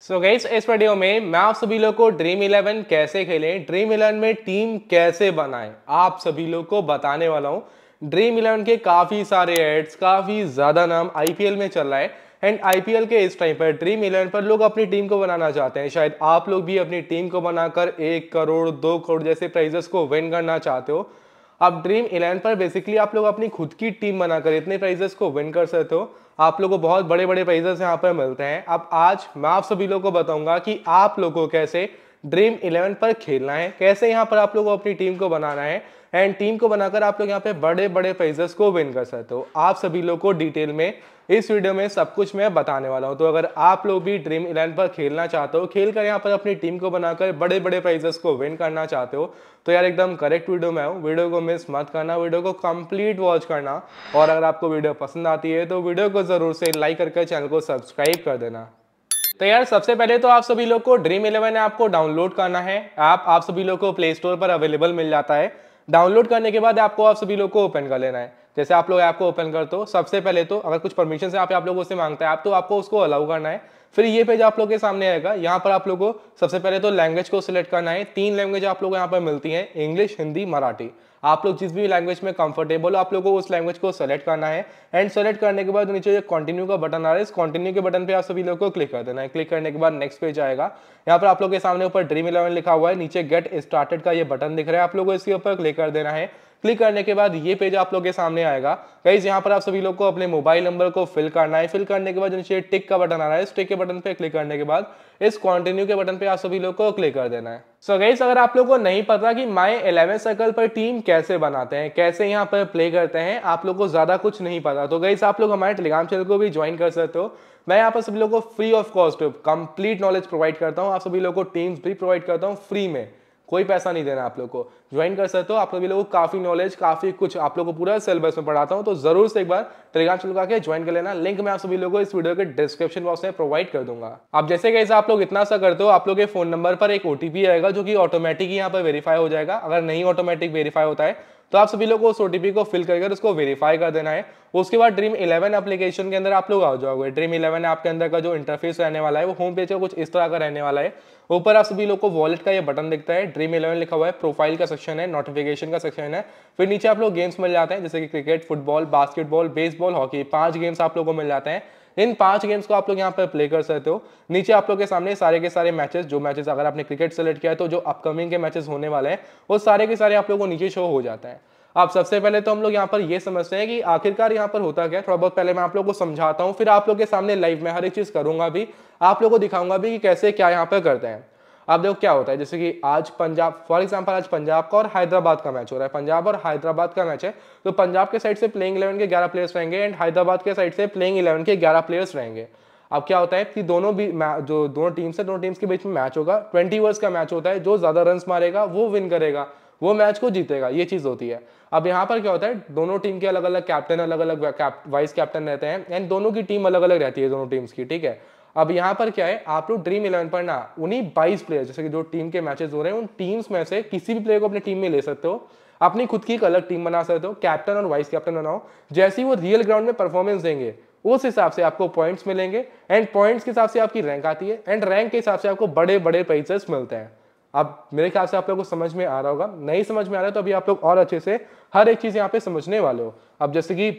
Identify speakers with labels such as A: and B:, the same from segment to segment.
A: सो so guys इस video में मैं आप सभी लोगों को ड्रीम इलेवन कैसे खेलें ड्रीम इलेवन में टीम कैसे बनाएं आप सभी लोगों को बताने वाला हूं ड्रीम इलेवन के काफ़ी सारे एड्स काफ़ी ज़्यादा नाम आईपीएल में चल रहा है एंड आईपीएल के इस टाइम पर ड्रीम इलेवन पर लोग अपनी टीम को बनाना चाहते हैं शायद आप लोग भी अपनी टीम को बनाकर एक करोड़ दो करोड़ जैसे प्राइजेस को विन करना चाहते हो अब ड्रीम इलेवन पर बेसिकली आप लोग अपनी खुद की टीम बनाकर इतने प्राइजेस को विन कर सकते हो आप लोगों को बहुत बड़े बड़े प्राइजेस यहाँ पर मिलते हैं अब आज मैं आप सभी लोगों को बताऊंगा कि आप लोगों को कैसे ड्रीम इलेवन पर खेलना है कैसे यहाँ पर आप लोगों को अपनी टीम को बनाना है एंड टीम को बनाकर आप लोग यहाँ पे बड़े बड़े प्राइजेस को विन कर सकते हो आप सभी लोग को डिटेल में इस वीडियो में सब कुछ मैं बताने वाला हूँ तो अगर आप लोग भी ड्रीम इलेवन पर खेलना चाहते हो खेल कर यहाँ पर अपनी टीम को बनाकर बड़े बड़े प्राइजेस को विन करना चाहते हो तो यार एकदम करेक्ट वीडियो में हूँ वीडियो को मिस मत करना वीडियो को कंप्लीट वॉच करना और अगर आपको वीडियो पसंद आती है तो वीडियो को ज़रूर से लाइक करके चैनल को सब्सक्राइब कर देना तो यार सबसे पहले तो आप सभी लोग को ड्रीम इलेवन ऐप को डाउनलोड करना है ऐप आप सभी लोग को प्ले स्टोर पर अवेलेबल मिल जाता है डाउनलोड करने के बाद आपको आप सभी लोग को ओपन कर लेना है जैसे आप लोग ऐप को ओपन करते हो सबसे पहले तो अगर कुछ परमिशन से आप, आप लोगों से मांगता है आप तो आपको उसको अलाउ करना है फिर ये पेज आप लोग के सामने आएगा यहाँ पर आप लोग को सबसे पहले तो लैंग्वेज को सिलेक्ट करना है तीन लैंग्वेज आप लोग यहाँ पर मिलती हैं इंग्लिश हिंदी मराठी आप लोग जिस भी लैंग्वेज में कंफर्टेबल हो आप लोगों को उस लैंग्वेज को सेलेक्ट करना है एंड सेलेक्ट करने के बाद नीचे जो कंटिन्यू का बटन आ रहा है इस कंटिन्यू के बटन पे आप सभी लोगों को क्लिक कर देना है क्लिक करने के बाद नेक्स्ट पेज आएगा यहाँ पर आप लोग के सामने ऊपर ड्रीम इलेवन लिखा हुआ है नीचे गेट स्टार्टेड का ये बटन दिख रहा है आप लोगों को इसके ऊपर क्लिक कर देना है क्लिक करने के बाद ये पेज आप लोग के सामने आएगा गाइज यहाँ पर आप सभी लोग को अपने मोबाइल नंबर को फिल करना है फिल करने के बाद नीचे टिक का बटन आ रहा है इस टिक के बटन पे क्लिक करने के बाद इस कॉन्टिन्यू के बटन पे आप सभी लोग को क्लिक कर देना है सो so गाइज अगर आप लोग को नहीं पता कि माई इलेवन सर्कल पर टीम कैसे बनाते हैं कैसे यहाँ पर प्ले करते हैं आप लोग को ज्यादा कुछ नहीं पता तो गाइज आप लोग हमारे टेलीग्राम चैनल को भी ज्वाइन कर सकते हो मैं यहाँ पर सभी लोग को free of cost complete knowledge provide करता हूँ आप सभी लोग को टीम्स भी प्रोवाइड करता हूँ फ्री में कोई पैसा नहीं देना आप लोग को ज्वाइन कर सकते हो आप लोग लोग काफ़ी नॉलेज काफ़ी कुछ आप लोग को पूरा सिलेबस में पढ़ाता हूँ तो ज़रूर से एक बार टेलीग्राम चलवा के ज्वाइन कर लेना लिंक मैं आप सभी लोगों को इस वीडियो के डिस्क्रिप्शन बॉक्स में प्रोवाइड कर दूंगा अब जैसे कैसे आप लोग इतना सा करते हो आप लोग के फोन नंबर पर एक ओटीपी आएगा जो कि ऑटोमेटिक यहाँ पर वेरीफाई हो जाएगा अगर नहीं ऑटोमेटिक वेरीफाई होता है तो आप सभी लोग उस ओटीपी को फिल करके उसको वेरीफाई कर देना है उसके बाद ड्रीम इलेवन एप्लीकेशन के अंदर आप लोग आ जाओगे ड्रीम इलेवन आपके अंदर का जो इंटरफेस रहने वाला है वो होम पेज का कुछ इस तरह का रहने वाला है ऊपर आप सभी लोग को वॉलेट का ये बटन दिखता है ड्रीम इलेवन लिखा हुआ है प्रोफाइल का सेक्शन है नोटिफिकेशन का सेक्शन है फिर नीचे आप लोग गेम्स मिल जाते हैं जैसे कि cricket football basketball baseball hockey पांच गेम्स आप लोग को मिल जाते हैं इन पांच गेम्स को आप लोग यहाँ पर प्ले कर सकते हो नीचे आप लोग के सामने सारे के सारे मैचेस जो मैचेस अगर आपने क्रिकेट सेलेक्ट किया है तो जो अपकमिंग के मैचेस होने वाले हैं वो सारे के सारे आप लोग को नीचे शो हो जाता है आप सबसे पहले तो हम लोग यहाँ पर ये समझते हैं कि आखिरकार यहाँ पर होता क्या थोड़ा बहुत पहले मैं आप लोग को समझाता हूँ फिर आप लोग के सामने लाइव में हर एक चीज़ करूंगा भी आप लोग को दिखाऊंगा भी कि कैसे क्या यहाँ पर करते हैं आप देखो क्या होता है जैसे कि आज पंजाब फॉर एग्जाम्पल आज पंजाब का और हैदराबाद का मैच हो रहा है पंजाब और हैदराबाद का मैच है तो पंजाब के साइड से प्लेइंग इलेवन के ग्यारह प्लेयर्स रहेंगे एंड हैदराबाद के साइड से प्लेइंग इलेवन के ग्यारह प्लेयर्स रहेंगे अब क्या होता है कि दोनों भी जो दोनों टीम्स है दोनों टीम्स के बीच में मैच होगा ट्वेंटी ओवर्स का मैच होता है जो ज़्यादा रन मारेगा वो विन करेगा वो मैच को जीतेगा ये चीज़ होती है अब यहाँ पर क्या होता है दोनों टीम के अलग अलग कैप्टन अलग अलग वाइस कैप्टन रहते हैं एंड दोनों की टीम अलग अलग रहती है दोनों टीम्स की ठीक है अब यहां पर क्या है आप लोग ड्रीम इलेवन पर ना उन्हीं बाईस प्लेयर जैसे कि जो टीम के मैचेस हो रहे हैं उन टीम्स में से किसी भी प्लेयर को अपनी टीम में ले सकते हो अपनी खुद की एक अलग टीम बना सकते हो कैप्टन और वाइस कैप्टन बनाओ जैसी वो रियल ग्राउंड में परफॉर्मेंस देंगे उस हिसाब से आपको पॉइंट्स मिलेंगे एंड पॉइंट्स के हिसाब से आपकी रैंक आती है एंड रैंक के हिसाब से आपको बड़े बड़े प्राइजेस मिलते हैं अब मेरे ख्याल से आप लोग को समझ में आ रहा होगा नहीं समझ में आ रहा है तो अभी आप लोग और अच्छे से हर एक चीज़ यहाँ पे समझने वाले हो अब जैसे कि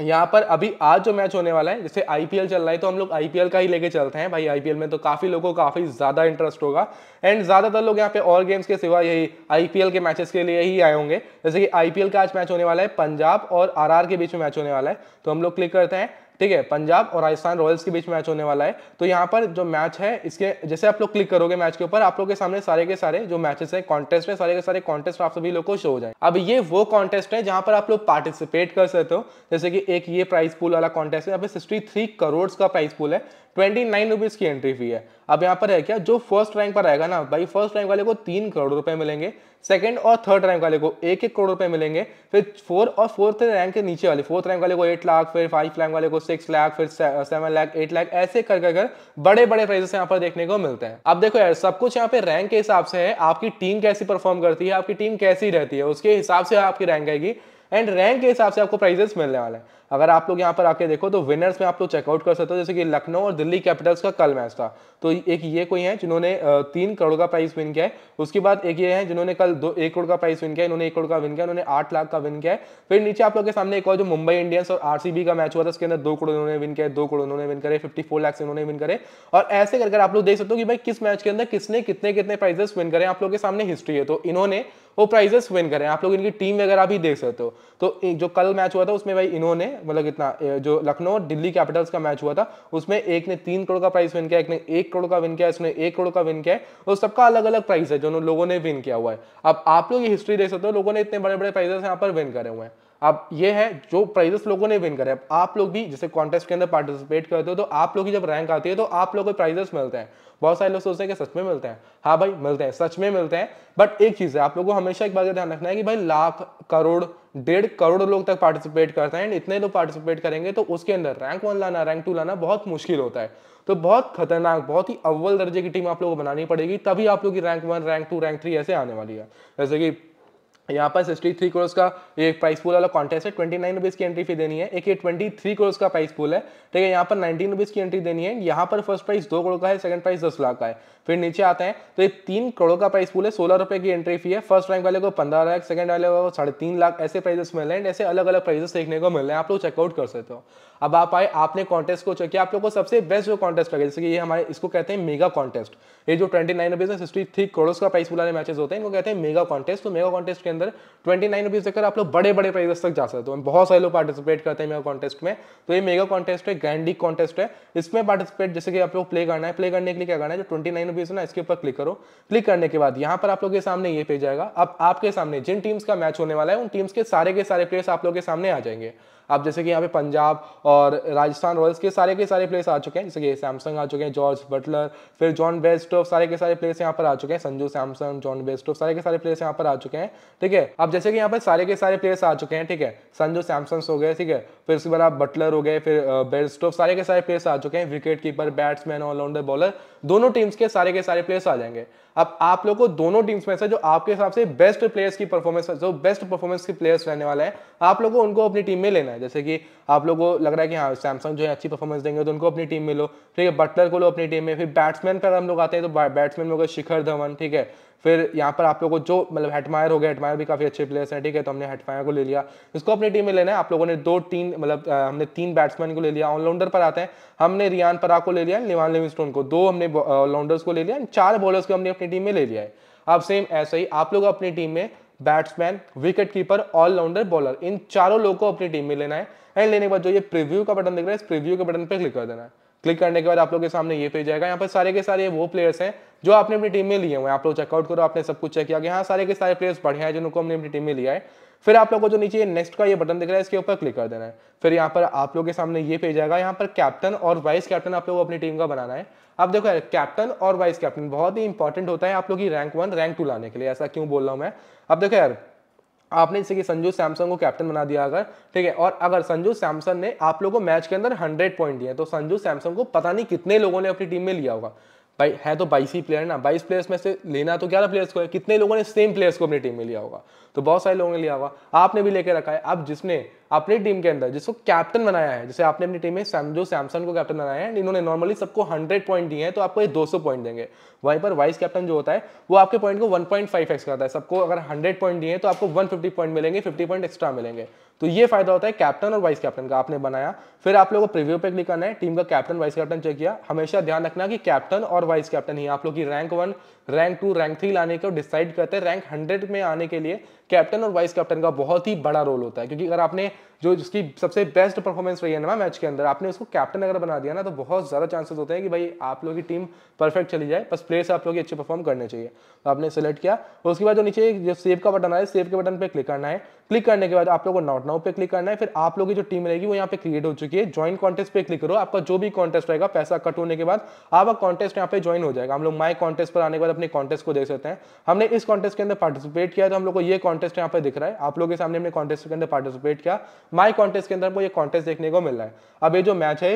A: यहाँ पर अभी आज जो मैच होने वाला है जैसे आईपीएल चल रहा है तो हम लोग आईपीएल का ही लेके चलते हैं भाई आईपीएल में तो काफ़ी लोगों को काफ़ी ज़्यादा इंटरेस्ट होगा एंड ज़्यादातर लोग यहाँ पे और गेम्स के सिवा यही आईपीएल के मैचेस के लिए ही आए होंगे जैसे कि आईपीएल का आज मैच होने वाला है पंजाब और आर के बीच में मैच होने वाला है तो हम लोग क्लिक करते हैं ठीक है पंजाब और राजस्थान रॉयल्स के बीच मैच होने वाला है तो यहाँ पर जो मैच है इसके जैसे आप लोग क्लिक करोगे मैच के ऊपर आप लोग के सामने सारे के सारे जो मैचेस हैं कॉन्टेस्ट में सारे के सारे कॉन्टेस्ट आप सभी लोग को शो हो जाए अब ये वो कॉन्टेस्ट है जहाँ पर आप लोग पार्टिसिपेट कर सकते हो जैसे कि एक ये प्राइस पूल वाला कॉन्टेस्ट है यहाँ पे सिक्सटी थ्री करोड़ का प्राइस पूल है ट्वेंटी नाइन रुपीज की एंट्री फी है अब यहाँ पर है क्या जो फर्स्ट रैंक पर आएगा ना भाई फर्स्ट रैंक वाले को तीन करोड़ रुपए मिलेंगे सेकंड और थर्ड रैंक वाले को एक एक करोड़ रुपए मिलेंगे फिर फोर और फोर्थ रैंक के नीचे वाले फोर्थ रैंक वाले को एट लाख फिर फाइव रैंक वाले को सिक्स लाख फिर सेवन लाख एट लाख ऐसे कर कर बड़े बड़े प्राइजेस यहाँ पर देखने को मिलते हैं अब देखो यार सब कुछ यहाँ पे रैंक के हिसाब से है आपकी टीम कैसी परफॉर्म करती है आपकी टीम कैसी रहती है उसके हिसाब से आपकी रैंक आएगी एंड रैंक के हिसाब से आपको प्राइजेस मिलने वाले हैं अगर आप लोग यहाँ पर आके देखो तो विनर्स में आप लोग चेकआउट कर सकते हो जैसे कि लखनऊ और दिल्ली कैपिटल्स का कल मैच था तो एक ये कोई है जिन्होंने तीन करोड़ का प्राइस विन किया है उसके बाद एक ये है जिन्होंने कल दो एक करोड़ का प्राइस विन किया इन्होंने एक करोड़ का विन किया उन्होंने आठ लाख का विन किया है फिर नीचे आप लोग के सामने एक और जो मुंबई इंडियंस और आर का मैच हुआ था उसके अंदर दो करोड़ उन्होंने विन किया दो करोड़ उन्होंने विन करे फिफ्टी फोर लाख इन्होंने विन करे और ऐसे करके आप लोग देख सकते हो कि भाई किस मैच के अंदर किसने कितने कितने प्राइजेस विन करें आप लोग के सामने हिस्ट्री है तो इन्होंने वो प्राइजेस विन करें आप लोग इनकी टीम वगैरह भी देख सकते हो तो जो कल मैच हुआ था उसमें भाई इन्होंने मतलब इतना जो लखनऊ दिल्ली कैपिटल्स का मैच हुआ था उसमें एक ने तीन करोड़ का प्राइस विन किया एक ने एक करोड़ का विन किया इसने एक करोड़ का विन किया है और सबका अलग अलग प्राइस है जो लोगों ने विन किया हुआ है अब आप लोग ये हिस्ट्री देख सकते हो लोगों ने इतने बड़े बड़े प्राइजेस यहाँ पर विन करे हुए हैं अब ये है जो प्राइजेस लोगों ने विन करे अब आप लोग भी जैसे कॉन्टेस्ट के अंदर पार्टिसिपेट करते हो तो आप लोग की जब रैंक आती है तो आप लोग को प्राइजेस मिलते हैं बहुत सारे लोग सोचते हैं कि सच में मिलते हैं हाँ भाई मिलते हैं सच में मिलते हैं बट एक चीज़ है आप लोगों को हमेशा एक बात का ध्यान रखना है कि भाई लाख करोड़ डेढ़ करोड़ लोग तक पार्टिसिपेट करते हैं एंड इतने लोग पार्टिसिपेट करेंगे तो उसके अंदर रैंक वन लाना रैंक टू लाना बहुत मुश्किल होता है तो बहुत खतरनाक बहुत ही अव्वल दर्जे की टीम आप लोगों को बनानी पड़ेगी तभी आप लोग की rank one rank two rank three ऐसे आने वाली है जैसे कि यहाँ पर सिक्सटी थ्री क्रोर्स का ये प्राइस पूल वाला कॉन्टेस्ट है ट्वेंटी नाइन रुपीज़ की एंट्री फी देनी है एक ये ट्वेंटी थ्री क्रोज का प्राइस पूल है ठीक है यहाँ पर नाइनटीन रुपीज़ की एंट्री देनी है यहाँ पर फर्स्ट प्राइस दो करोड़ का है सेकंड प्राइस दस लाख का है फिर नीचे आते हैं तो ये तीन करोड़ का प्राइस पूल है सोलह रुपए की एंट्री फी है फर्स्ट रैंक वाले को पंद्रह लाख सेकंड वाले को साढ़े तीन लाख ऐसे प्राइजेस मिल रहे हैं ऐसे अलग अलग प्राइजेस देखने को मिल रहे हैं आप लोग चेकआउट कर सकते हो अब आप आए आपने कॉन्टेस्ट को चेक किया आप लोग को सबसे बेस्ट जो कॉन्टेस्ट लगे जैसे कि ये हमारे इसको कहते हैं मेगा कॉन्टेस्ट ये जो twenty nine rupees sixty three crore का प्राइस वाले मैचेस होते हैं इनको कहते हैं मेगा कॉन्टेस्ट तो मेगा कॉन्टेस्ट के अंदर ट्वेंटी नाइन रुपीज देकर आप लोग बड़े बड़े प्राइजेस तक जा सकते हो बहुत सारे लोग पार्टिसिपेट करते हैं मेगा कॉन्टेस्ट में तो ये मेगा कॉन्टेस्ट है ग्रैंडिक कॉन्टेस्ट है इसमें पार्टिसिपेट जैसे कि आप लोग प्ले करना है प्ले करने के लिए क्या करना है जो ट्वेंटी नाइन नोटिफिकेशन है इसके ऊपर क्लिक करो क्लिक करने के बाद यहाँ पर आप लोग के सामने ये पेज आएगा अब आपके सामने जिन टीम्स का मैच होने वाला है उन टीम्स के सारे के सारे प्लेयर्स आप लोग के सामने आ जाएंगे आप जैसे कि यहाँ पे पंजाब और राजस्थान रॉयल्स के सारे के सारे प्लेयर्स आ चुके हैं जैसे कि सैमसंग आ चुके हैं जॉर्ज बटलर फिर जॉन बेस्ट सारे के सारे प्लेयर्स यहाँ पर आ चुके हैं संजू सैमसंग जॉन बेस्ट सारे के सारे प्लेयर्स यहाँ पर आ चुके हैं ठीक है अब जैसे कि यहाँ पर सारे के सारे प्लेयर्स आ चुके हैं ठीक है संजू सैमसंग हो गए ठीक है फिर उसके बाद बटलर हो गए फिर बेस्ट सारे के सारे प्लेयर्स आ चुके हैं wicket keeper batsman allrounder bowler दोनों टीम्स के सारे के सारे प्लेयर्स आ जाएंगे अब आप लोगों को दोनों टीम्स में से जो आपके हिसाब से बेस्ट प्लेयर्स की परफॉर्मेंस जो बेस्ट परफॉर्मेंस के प्लेयर्स रहने वाले हैं आप लोगों को उनको अपनी टीम में लेना है जैसे कि आप लोगों को लग रहा है कि हाँ सैमसंग जो है अच्छी परफॉर्मेंस देंगे तो उनको अपनी टीम में लो ठीक है बटलर को लो अपनी टीम में फिर बैट्समैन पर हम लोग आते हैं तो बैट्समैन में होगा शिखर धवन ठीक है फिर यहाँ पर आप लोगों को जो मतलब हेटमायर हो गया हेटमायर भी काफ़ी अच्छे प्लेयर्स हैं ठीक है तो हमने हेटमायर को ले लिया इसको अपनी टीम में लेना है आप लोगों ने दो तीन मतलब हमने तीन बैट्समैन को ले लिया ऑलराउंडर पर आते हैं हमने रियान परा को ले लिया लिवान लिविंगस्टोन को दो हमने ऑलराउंडर्स को ले लिया चार बॉलर्स को हमने अपनी टीम में ले लिया है अब सेम ऐसा ही आप लोग अपनी टीम में batsman wicket keeper all-rounder bowler इन चारों लोग को अपनी टीम में लेना है एंड लेने के बाद जो ये प्रीव्यू का बटन दिख रहा है इस प्रीव्यू के बटन पर क्लिक कर देना है क्लिक करने के बाद आप लोग के सामने ये पेज तो आएगा यहाँ पर सारे के सारे वो प्लेयर्स हैं जो आपने अपनी टीम में लिए हुए हैं आप लोग चेकआउट करो आपने सब कुछ चेक किया हाँ सारे के सारे प्लेयर्स बढ़िया हैं जिनको हमने अपनी टीम में लिया है फिर आप लोगों को जो नीचे नेक्स्ट का ये बटन दिख रहा है इसके ऊपर क्लिक कर देना है फिर यहाँ पर आप लोग के सामने ये पेज आएगा यहाँ पर कैप्टन और वाइस कैप्टन आप लोग अपनी टीम का बनाना है आप देखो कैप्टन और वाइस कैप्टन बहुत ही इंपॉर्टेंट होता है आप लोग की रैंक वन रैंक टू लाने के लिए ऐसा क्यों बोल रहा हूँ मैं अब देखो यार आपने जैसे कि संजू सैमसन को कैप्टन बना दिया अगर ठीक है और अगर संजू सैमसन ने आप लोगों को मैच के अंदर हंड्रेड पॉइंट दिए तो संजू सैमसन को पता नहीं कितने लोगों ने अपनी टीम में लिया होगा भाई है तो बाईस ही प्लेयर ना बाईस प्लेयर्स में से लेना तो ग्यारह प्लेयर्स को है कितने लोगों ने सेम प्लेयर्स को अपनी टीम में लिया होगा तो बहुत सारे लोगों ने लिया होगा आपने भी लेके रखा है आप जिसने अपनी टीम के अंदर जिसको कैप्टन बनाया है जैसे आपने अपनी टीम में सैमजो सैमसन को कैप्टन बनाया है इन्होंने नॉर्मली सबको हंड्रेड पॉइंट दिए हैं तो आपको ये दो सौ पॉइंट देंगे वहीं पर वाइस कैप्टन जो होता है वो आपके पॉइंट को वन पॉइंट फाइव एक्स करता है सबको अगर हंड्रेड पॉइंट दिए तो आपको वन फिफ्टी पॉइंट मिलेंगे फिफ्टी पॉइंट एक्स्ट्रा मिलेंगे तो ये फायदा होता है कैप्टन और वाइस कैप्टन का आपने बनाया फिर आप लोगों को प्रीव्यू पे क्लिक करना है टीम का कैप्टन वाइस कैप्टन चेक किया हमेशा ध्यान रखना कि कैप्टन और वाइस कैप्टन ही आप लोग की rank one rank two rank three लाने को डिसाइड करते हैं रैंक हंड्रेड में आने के लिए कैप्टन और वाइस कैप्टन का बहुत ही बड़ा रोल होता है क्योंकि अगर आपने जो जिसकी सबसे बेस्ट परफॉर्मेंस रही है ना मैच के अंदर आपने उसको कैप्टन अगर बना दिया ना तो बहुत ज़्यादा चांसेस होते हैं कि भाई आप लोगों की टीम परफेक्ट चली जाए बस प्लेयर्स आप लोग अच्छे परफॉर्म करने चाहिए तो आपने सेलेक्ट किया और उसके बाद जो नीचे जो सेव का बटन आया सेव के बटन पर क्लिक करना है क्लिक करने के बाद आप लोगों को नॉट नाउ पे क्लिक करना है फिर आप लोग की जो टीम रहेगी वो यहाँ पे क्रिएट हो चुकी है ज्वाइन कॉन्टेस्ट पे क्लिक करो आपका जो भी कॉन्टेस्ट रहेगा पैसा कट होने के बाद आपका कॉन्टेस्ट यहाँ पे ज्वाइन हो जाएगा हम लोग माई कॉन्टेस्ट पर आने के बाद अपने कॉन्टेस्ट को देख सकते हैं हमने इस कॉन्टेस्ट के अंदर पार्टिसिपेट किया तो हम लोग को ये कॉन्टेस्ट यहाँ पर दिख रहा है आप लोगों के सामने हमने कॉन्टेस्ट के अंदर पार्टिसिपेट किया माई कॉन्टेस्ट के अंदर हमको ये कॉन्टेस्ट देखने को मिल रहा है अब ये जो मैच है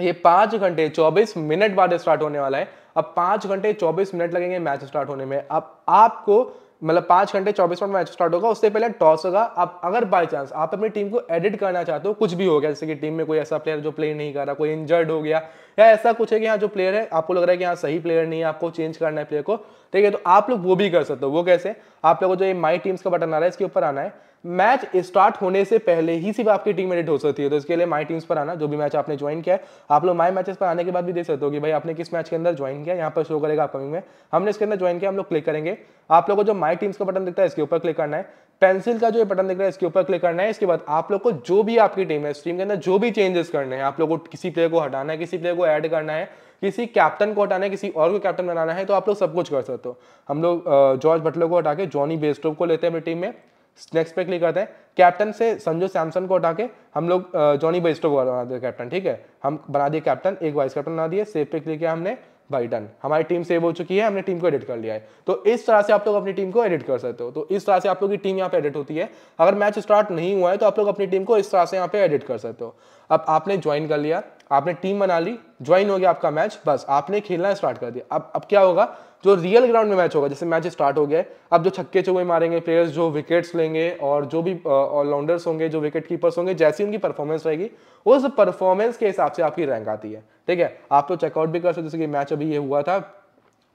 A: ये पाँच घंटे चौबीस मिनट बाद स्टार्ट होने वाला है अब पाँच घंटे चौबीस मिनट लगेंगे मैच स्टार्ट होने में अब आपको मतलब पांच घंटे चौबीस मिनट मैच स्टार्ट होगा उससे पहले टॉस होगा आप अगर बाई चांस आप अपनी टीम को एडिट करना चाहते हो कुछ भी हो गया जैसे कि टीम में कोई ऐसा प्लेयर जो प्ले नहीं कर रहा कोई इंजर्ड हो गया या ऐसा कुछ है कि यहाँ जो प्लेयर है आपको लग रहा है कि हाँ सही प्लेयर नहीं है आपको चेंज करना है प्लेयर को ठीक है तो आप लोग वो भी कर सकते हो वो कैसे आप लोगों को जो ये माई टीम्स का बटन आ रहा है इसके ऊपर आना है मैच स्टार्ट होने से पहले ही सिर्फ आपकी टीम एडिट हो सकती है तो इसके लिए माई टीम्स पर आना जो भी मैच आपने ज्वाइन किया है आप लोग माई मैचेस पर आने के बाद भी देख सकते हो कि भाई आपने किस मैच के अंदर ज्वाइन किया यहाँ पर शो करेगा अपकमिंग में हमने इसके अंदर ज्वाइन किया हम लोग क्लिक करेंगे आप लोगों को जो माई टीम्स का बटन दिखता है इसके ऊपर क्लिक करना है पेंसिल का जो बटन दिख रहा है इसके ऊपर क्लिक करना है इसके बाद आप लोग को जो भी आपकी टीम है स्ट्रीम के अंदर जो भी चेंजेस करने हैं आप लोग को किसी प्लेयर को हटाना है किसी प्लेयर को ऐड करना है किसी कैप्टन को हटाना है किसी और को कैप्टन बनाना है तो आप लोग सब कुछ कर सकते हो हम लोग जॉर्ज बटलर को हटा के जॉनी बेस्टोव को लेते हैं अपनी टीम में नेक्स्ट पे क्लिक करते हैं कैप्टन से संजू सैमसन को हटा के हम लोग जॉनी बेस्टो को बना दिया कैप्टन ठीक है हम बना दिए कैप्टन एक वाइस कैप्टन बना दिए सेव पे क्लिक किया हमने बाई डन हमारी टीम सेव हो चुकी है हमने टीम को एडिट कर लिया है तो इस तरह से आप लोग अपनी टीम को एडिट कर सकते हो तो इस तरह से आप लोग की टीम यहाँ पे एडिट होती है अगर मैच स्टार्ट नहीं हुआ है तो आप लोग अपनी टीम को इस तरह से यहाँ पे एडिट कर सकते हो अब आपने ज्वाइन कर लिया आपने टीम बना ली ज्वाइन हो गया आपका मैच बस आपने खेलना स्टार्ट कर दिया अब अब क्या होगा जो रियल ग्राउंड में मैच होगा जैसे मैच स्टार्ट हो गया अब जो छक्के चौके मारेंगे प्लेयर्स जो विकेट्स लेंगे और जो भी ऑलराउंडर्स होंगे जो विकेट कीपर्स होंगे जैसी उनकी परफॉर्मेंस रहेगी उस परफॉर्मेंस के हिसाब से आपकी रैंक आती है ठीक है आप तो चेकआउट भी कर सकते जैसे कि मैच अभी ये हुआ था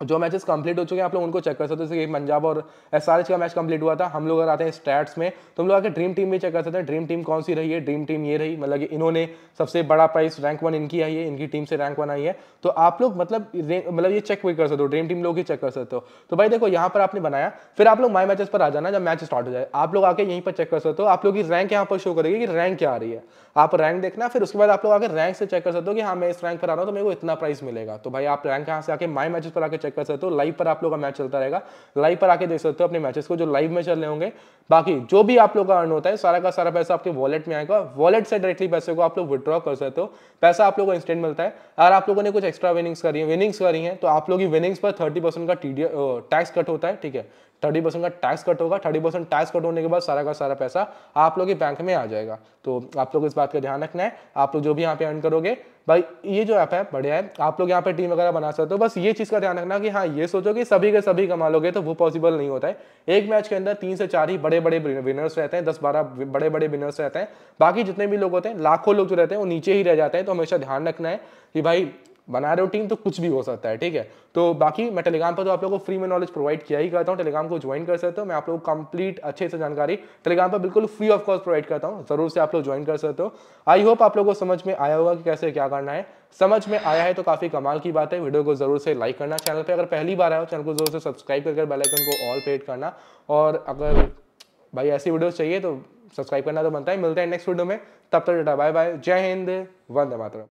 A: जो मैचेस कंप्लीट हो चुके हैं आप लोग उनको चेक कर सकते हो जैसे कि पंजाब और एस का मैच कंप्लीट हुआ था हम लोग अगर आते हैं स्टैट्स में तो हम लोग आके ड्रीम टीम भी चेक कर सकते हैं ड्रीम टीम कौन सी रही है ड्रीम टीम ये रही मतलब कि इन्होंने सबसे बड़ा प्राइस रैंक वन इनकी आई है इनकी टीम से रैंक वन आई है तो आप लोग मतलब मतलब ये चेक भी कर सकते हो ड्रीम टीम लोग ही चेक कर सकते हो तो भाई देखो यहाँ पर आपने बनाया फिर आप लोग माई मैचेस पर आ जाना जब मैच स्टार्ट हो जाए आप लोग आके यहीं पर चेक कर सकते हो आप लोग की रैंक यहाँ पर शो करेगी कि रैंक क्या आ रही है आप रैंक देखना फिर उसके बाद आप लोग आके रैंक से चेक कर सकते हो कि हाँ मैं इस रैंक पर आ रहा हूँ तो मेरे को इतना प्राइस मिलेगा तो भाई आप रैंक यहाँ से आके माई मैचेस पर आकर चेक चेक कर सकते हो लाइव तो पर आप लोग का मैच चलता रहेगा लाइव पर आके देख सकते हो अपने मैचेस को जो लाइव में चल रहे होंगे बाकी जो भी आप लोग का अर्न होता है सारा का सारा पैसा आपके वॉलेट में आएगा वॉलेट से डायरेक्टली पैसे को आप लोग विड्रॉ कर सकते हो पैसा आप लोग को इंस्टेंट मिलता है अगर आप लोगों ने कुछ एक्स्ट्रा विनिंग्स करी है विनिंग्स करी है तो आप लोग की विनिंग्स पर थर्टी का टी टैक्स कट होता है ठीक है थर्टी परसेंट का टैक्स कट होगा थर्टी परसेंट टैक्स कट होने के बाद सारा का सारा पैसा आप लोग के बैंक में आ जाएगा तो आप लोग इस बात का ध्यान रखना है आप लोग जो भी यहाँ पे अर्न करोगे भाई ये जो ऐप है बढ़िया है आप लोग यहाँ पे टीम वगैरह बना सकते हो बस ये चीज़ का ध्यान रखना कि हाँ ये सोचो कि सभी के सभी कमा लोगे तो वो पॉसिबल नहीं होता है एक मैच के अंदर तीन से चार ही बड़े बड़े विनर्स रहते हैं दस बारह बड़े बड़े विनर्स रहते हैं बाकी जितने भी लोग होते हैं लाखों लोग जो रहते हैं वो नीचे ही रह जाते हैं तो हमेशा ध्यान रखना है कि भाई बना रहे हो टीम तो कुछ भी हो सकता है ठीक है तो बाकी मैं टेलीग्राम पर तो आप लोगों को फ्री में नॉलेज प्रोवाइड किया ही करता हूँ टेलीग्राम को ज्वाइन कर सकते हो मैं आप लोगों को कंप्लीट अच्छे से जानकारी टेलीग्राम पर बिल्कुल फ्री ऑफ कॉस्ट प्रोवाइड करता हूँ जरूर से आप लोग ज्वाइन कर सकते हो आई होप आप लोगों को समझ में आया होगा कि कैसे क्या करना है समझ में आया है तो काफी कमाल की बात है वीडियो को जरूर से लाइक करना चैनल पर अगर पहली बार आया हो चैनल को जरूर से सब्सक्राइब करके बेलाइकन को ऑल पेड करना और अगर भाई ऐसी वीडियो चाहिए तो सब्सक्राइब करना तो बनता है मिलता है नेक्स्ट वीडियो में तब तक डाटा बाय बाय जय हिंद वंदे मातरम